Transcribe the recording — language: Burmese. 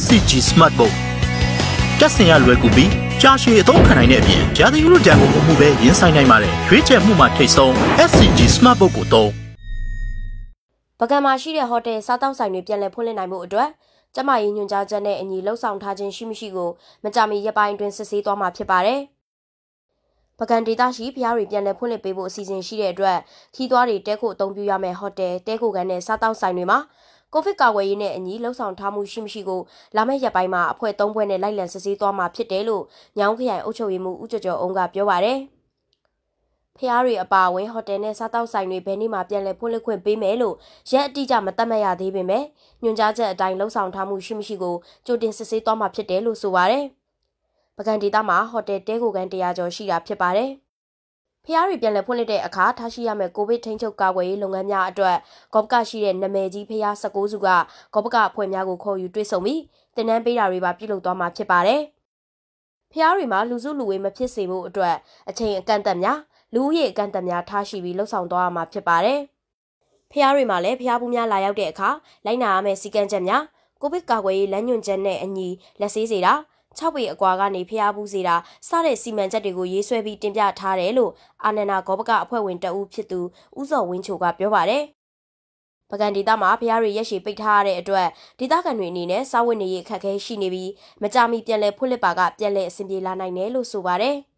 SCG Smartbook တက်ဆင်ရလွယ်ကူပြီးကြာရှည်အသုံးခံနိုင်တဲ့အပြင်ရာသီဥတုတံကိုအမှုပဲရင်းဆိုင်နိုင်ပါတယ်ရွေးချယ်မှုမှာထိတ်ဆုံး SCG Smartbook ကိုသုံးပုဂံမှာရှိတဲ့ဟိုတယ်စားတောက်ဆိုင်တွေပြန်လည်ဖွင့်လှစ်နိုင်မှုအတွက်ကျမရေးညွှန်ကြားချက်နဲ့အညီလှုပ်ဆောင်ထားခြင်းရှိမရှိကိုမကြမီရက်ပိုင်းအတွင်းစစ်ဆေးသွားမှာဖြစ်ပါတယ်ပကံဒေတာရှိဖျားတွေပြန်လည်ဖွင့်လှစ်ပေးဖို့အစီအစဉ်ရှိတဲ့အတွက်ခီးသွွားတွေတဲခိုအသုံးပြုရမယ့်ဟိုတယ်တဲခိုကန်နဲ့စားတောက်ဆိုင်တွေမှာကိုဗစ်ကာကွယ်ရေးနဲ့အညီလှုပ်ဆောင်ထားမှုရှိမရှိကိုလာမယ့်ရက်ပိုင်းမှာအဖွဲ့၃ဖွဲ့နဲ့လိုက်လံစစ်ဆေးသွားမှာဖြစ်တယ်လို့ညောင်ခရိုင်အုပ်ချုပ်ရေးမှူးဦးကျော်ကျော်အောင်ကပြောပါရယ်ဖျားတွေအပါအဝင်ဟိုတယ်နဲ့စားသောက်ဆိုင်တွေဘယ်နေ့မှပြန်လည်ဖွင့်လှစ်ခွင့်ပေးမယ်လို့ရဲအတိအကျမသတ်မှတ်ရသေးပေမဲ့ညွှန်ကြားချက်အတိုင်းလှုံ့ဆော်ထားမှုရှိမရှိကိုကြိုတင်စစ်ဆေးသွားမှာဖြစ်တယ်လို့ဆိုပါရယ်။ပကံဒေတာမှာဟိုတယ်တဲကိုကန်100ကျော်ရှိတာဖြစ်ပါတယ်။ဖျားရီပြန်လည်ဖွင့်လှစ်တဲ့အခါထားရှိရမယ့်ကိုဗစ်ထိန်းချုပ်ကာကွယ်ရေးလုပ်ငန်းများအတွက်ကော့ပကရှိတဲ့နာမည်ကြီးဖျား16စုကကော့ပကအဖွဲ့များကိုခေါ်ယူတွေ့ဆုံပြီးတင်နန်းပေးတာတွေပါပြုလုပ်သွားမှာဖြစ်ပါတယ်။ဖျားရီမှာလူစုလူဝေးမဖြစ်စေဖို့အတွက်အချိန်အကန့်အသတ်များလူဦးရေအကန့်အသတ်များထားရှိပြီးလှုပ်ဆောင်သွားရမှာဖြစ်ပါတယ်။ဖျားရီမှာလည်းဖျားဘူးများလာရောက်တဲ့အခါလိုက်နာရမယ့်စည်းကမ်းချက်များကိုဗစ်ကာကွယ်ရေးလမ်းညွှန်ချက်နဲ့အညီလက်ဆေးစေတာ6ပေအကွာကနေဖျားဘူးစေတာစတဲ့စီမံချက်တွေကိုရေးဆွဲပြီးတင်ပြထားတယ်လို့အာနန္ဒာဂောပကအဖွဲ့ဝင်တဦးဖြစ်သူဦးစောဝင်းချိုကပြောပါတယ်ပကံဒေတာမှာဖျားတွေရက်ရှည်ပိတ်ထားရတဲ့အတွက်ဒေတာကန်တွေအနေနဲ့စာဝတ်နေရေးအခက်အခဲရှိနေပြီးမကြမီပြန်လည်ဖွင့်လှစ်ပါကပြန်လည်အဆင်ပြေလာနိုင်တယ်လို့ဆိုပါတယ်။